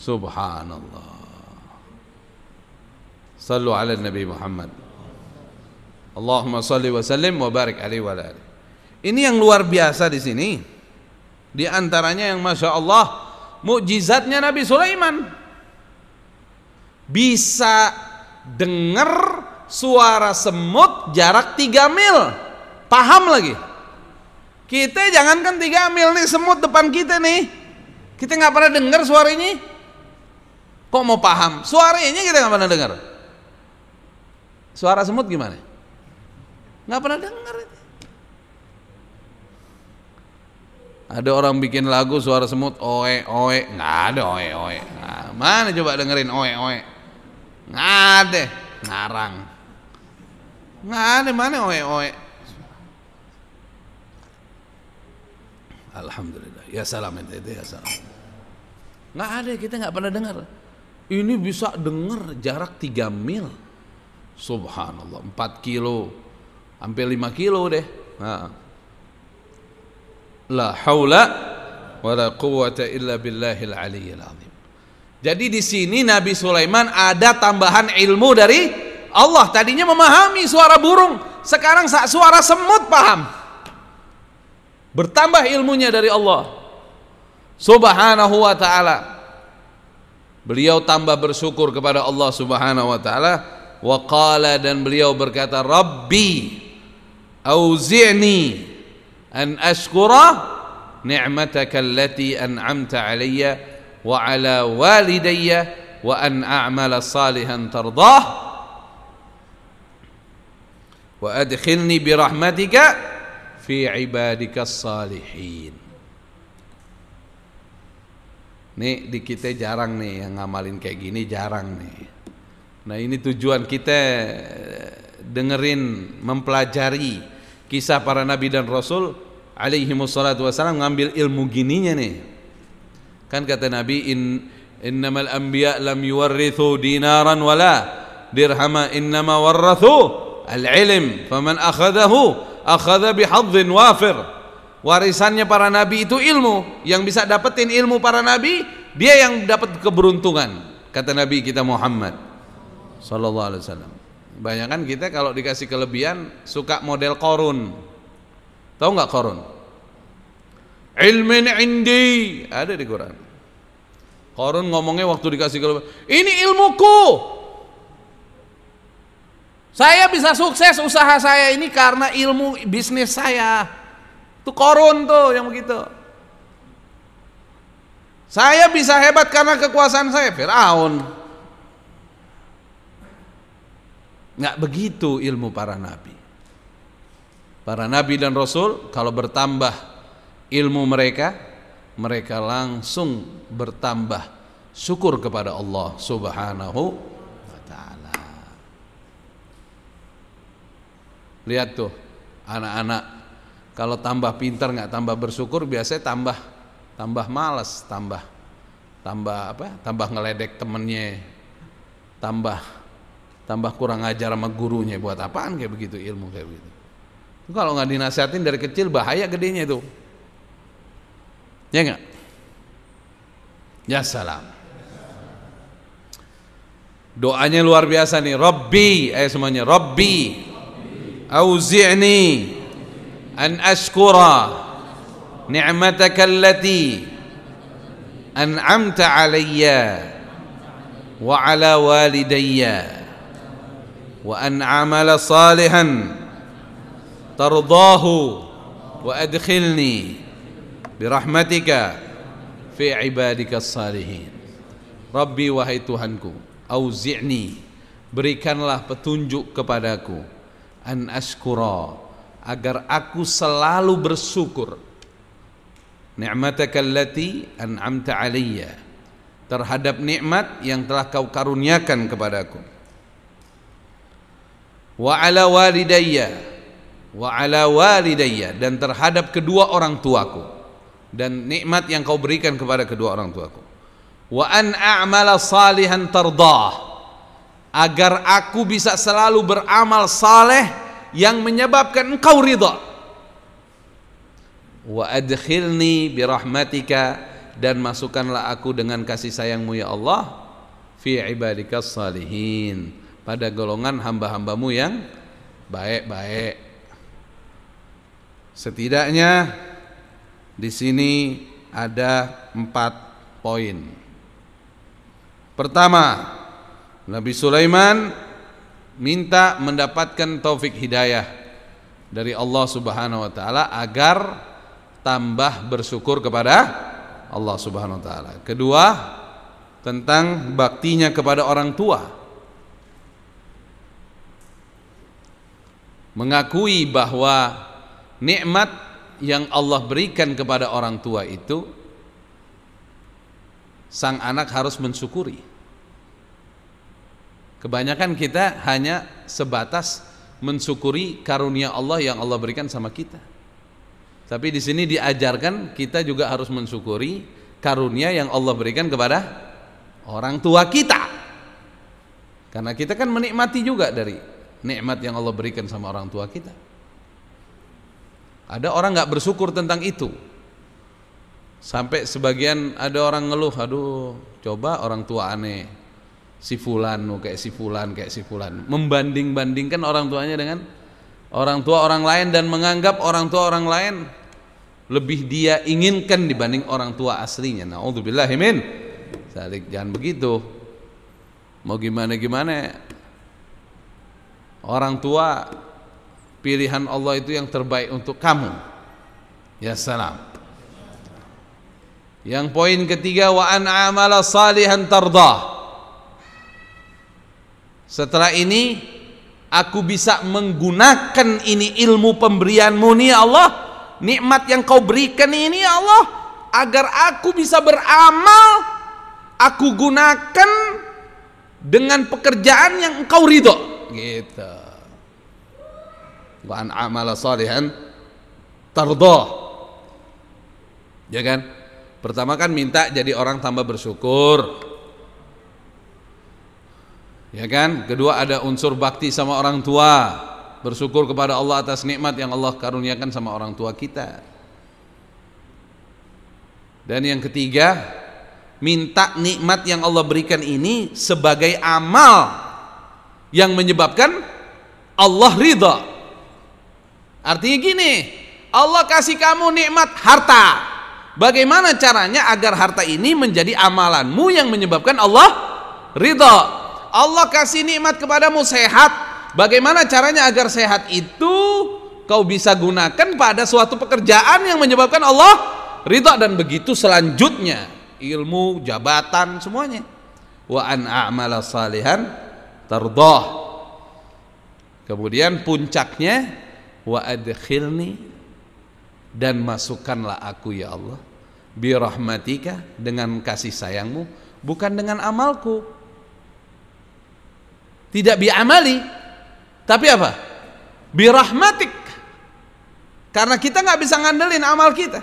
Subhanallah. Sallu ala Nabi Muhammad. Allahumma salli wa sallim wa barik alaihi wa alihi. Ini yang luar biasa di sini. Di antaranya yang masya Allah mujizatnya Nabi Sulaiman bisa dengar suara semut jarak 3 mil. Paham lagi? Kita jangankan 3 mil nih semut depan kita nih. Kita nggak pernah dengar suaranya Kok mau paham? Suaranya kita nggak pernah dengar. Suara semut gimana? Nggak pernah dengar. Ada orang bikin lagu suara semut oe oe, nggak ada oe oe. Nah, mana coba dengerin oe oe? Nggak ada, ngarang. Nggak ada mana oe oe. Alhamdulillah. Ya salam itu ya salam. Nggak ada kita nggak pernah dengar. Ini bisa dengar jarak 3 mil. Subhanallah, 4 kilo. Hampir 5 kilo deh. La haula wa la quwata illa billahil aliyyil azim. Jadi di sini Nabi Sulaiman ada tambahan ilmu dari Allah. Tadinya memahami suara burung, sekarang suara semut paham. Bertambah ilmunya dari Allah. Subhanahu wa taala. Beliau tambah bersyukur kepada Allah Subhanahu wa taala wa qala dan beliau berkata Rabbi auzi'ni an ashkura ni'mataka allati an'amta alayya wa ala walidayya wa an a'mala salihan tardah wa adkhilni bi rahmatika fi ibadika salihin Nih di kita jarang nih yang ngamalin kayak gini jarang nih. Nah ini tujuan kita eh, dengerin, mempelajari kisah para nabi dan rasul alaihi wassalatu wassalam ngambil ilmu gininya nih. Kan kata Nabi in innamal anbiya lam yuwarrithu dinaran wala dirhama innama warrathu al-ilm faman akhadahu akhadha bihadzin wafir warisannya para nabi itu ilmu yang bisa dapetin ilmu para nabi dia yang dapat keberuntungan kata nabi kita Muhammad sallallahu alaihi wasallam bayangkan kita kalau dikasih kelebihan suka model korun tahu nggak korun ilmin indi ada di Quran korun ngomongnya waktu dikasih kelebihan ini ilmuku saya bisa sukses usaha saya ini karena ilmu bisnis saya itu korun tuh yang begitu. Saya bisa hebat karena kekuasaan saya, Fir'aun. Nggak begitu ilmu para nabi. Para nabi dan rasul kalau bertambah ilmu mereka, mereka langsung bertambah syukur kepada Allah Subhanahu wa taala. Lihat tuh anak-anak kalau tambah pintar nggak tambah bersyukur biasanya tambah tambah malas, tambah tambah apa? Tambah ngeledek temennya, tambah tambah kurang ajar sama gurunya buat apaan kayak begitu ilmu kayak begitu. Kalau nggak dinasihatin dari kecil bahaya gedenya itu. Ya nggak? Ya salam. Doanya luar biasa nih. Robbi, eh semuanya. Rabbi, auzi'ni an ashkura ni'mataka التي أنعمت alayya وعلى ala walidayya wa an amala salihan tardahu wa adkhilni birahmatika fi ibadika salihin Rabbi berikanlah petunjuk kepadaku an ashkura agar aku selalu bersyukur ni'mataka allati an'amta alayya terhadap nikmat yang telah kau karuniakan kepadaku wa ala walidayya wa ala walidayya dan terhadap kedua orang tuaku dan nikmat yang kau berikan kepada kedua orang tuaku wa an a'mala salihan tardah agar aku bisa selalu beramal saleh yang menyebabkan engkau ridha wa adkhilni birahmatika dan masukkanlah aku dengan kasih sayangmu ya Allah fi ibadika salihin pada golongan hamba-hambamu yang baik-baik setidaknya di sini ada empat poin pertama Nabi Sulaiman minta mendapatkan taufik hidayah dari Allah Subhanahu wa taala agar tambah bersyukur kepada Allah Subhanahu wa taala. Kedua, tentang baktinya kepada orang tua. Mengakui bahwa nikmat yang Allah berikan kepada orang tua itu sang anak harus mensyukuri. Kebanyakan kita hanya sebatas mensyukuri karunia Allah yang Allah berikan sama kita. Tapi di sini diajarkan kita juga harus mensyukuri karunia yang Allah berikan kepada orang tua kita. Karena kita kan menikmati juga dari nikmat yang Allah berikan sama orang tua kita. Ada orang nggak bersyukur tentang itu. Sampai sebagian ada orang ngeluh, aduh, coba orang tua aneh, si fulan oh, kayak si fulan kayak si fulan membanding-bandingkan orang tuanya dengan orang tua orang lain dan menganggap orang tua orang lain lebih dia inginkan dibanding orang tua aslinya naudzubillah min salik jangan begitu mau gimana gimana orang tua pilihan Allah itu yang terbaik untuk kamu ya salam yang poin ketiga wa an amala salihan tardah setelah ini aku bisa menggunakan ini ilmu pemberianmu nih ya Allah, nikmat yang kau berikan ini ya Allah, agar aku bisa beramal, aku gunakan dengan pekerjaan yang engkau ridho gitu wa amal amala salihan tardo ya kan pertama kan minta jadi orang tambah bersyukur Ya kan? Kedua ada unsur bakti sama orang tua. Bersyukur kepada Allah atas nikmat yang Allah karuniakan sama orang tua kita. Dan yang ketiga, minta nikmat yang Allah berikan ini sebagai amal yang menyebabkan Allah ridha. Artinya gini, Allah kasih kamu nikmat harta. Bagaimana caranya agar harta ini menjadi amalanmu yang menyebabkan Allah ridha? Allah kasih nikmat kepadamu sehat. Bagaimana caranya agar sehat itu kau bisa gunakan pada suatu pekerjaan yang menyebabkan Allah ridha dan begitu selanjutnya ilmu, jabatan semuanya. Wa an a'mala salihan tardah. Kemudian puncaknya wa adkhilni dan masukkanlah aku ya Allah bi rahmatika dengan kasih sayangmu bukan dengan amalku tidak bi'amali tapi apa? birahmatik karena kita nggak bisa ngandelin amal kita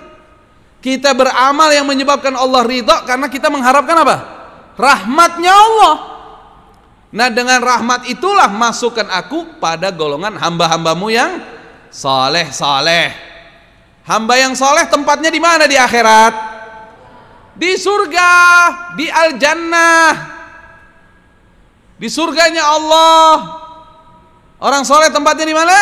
kita beramal yang menyebabkan Allah ridho karena kita mengharapkan apa? rahmatnya Allah nah dengan rahmat itulah masukkan aku pada golongan hamba-hambamu yang soleh-soleh hamba yang soleh tempatnya di mana di akhirat? di surga, di al-jannah di surganya Allah. Orang soleh tempatnya di mana?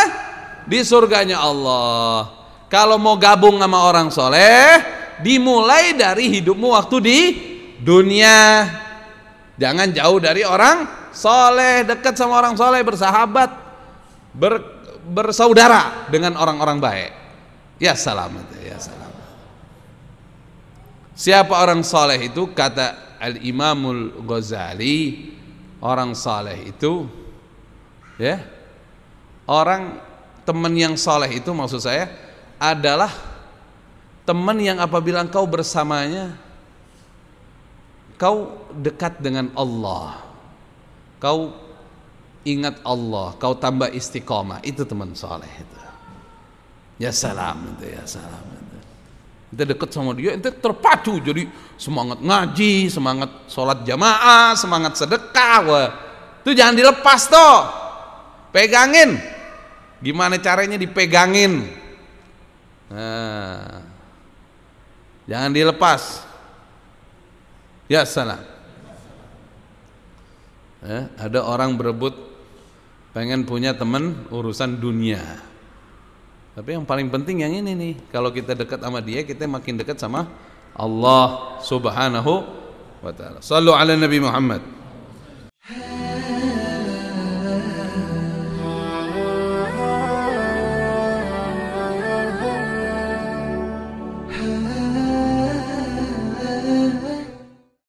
Di surganya Allah. Kalau mau gabung sama orang soleh, dimulai dari hidupmu waktu di dunia. Jangan jauh dari orang soleh, dekat sama orang soleh, bersahabat, ber, bersaudara dengan orang-orang baik. Ya salam, ya salam. Siapa orang soleh itu kata Al Imamul Ghazali orang saleh itu ya orang teman yang saleh itu maksud saya adalah teman yang apabila engkau bersamanya kau dekat dengan Allah kau ingat Allah kau tambah istiqomah itu teman saleh itu ya salam itu ya salam kita deket sama dia kita terpacu jadi semangat ngaji semangat sholat jamaah semangat sedekah wah itu jangan dilepas toh pegangin gimana caranya dipegangin nah, jangan dilepas ya salah eh, ada orang berebut pengen punya teman urusan dunia tapi yang paling penting yang ini nih, kalau kita dekat sama dia, kita makin dekat sama Allah Subhanahu wa taala. Shallu ala Nabi Muhammad.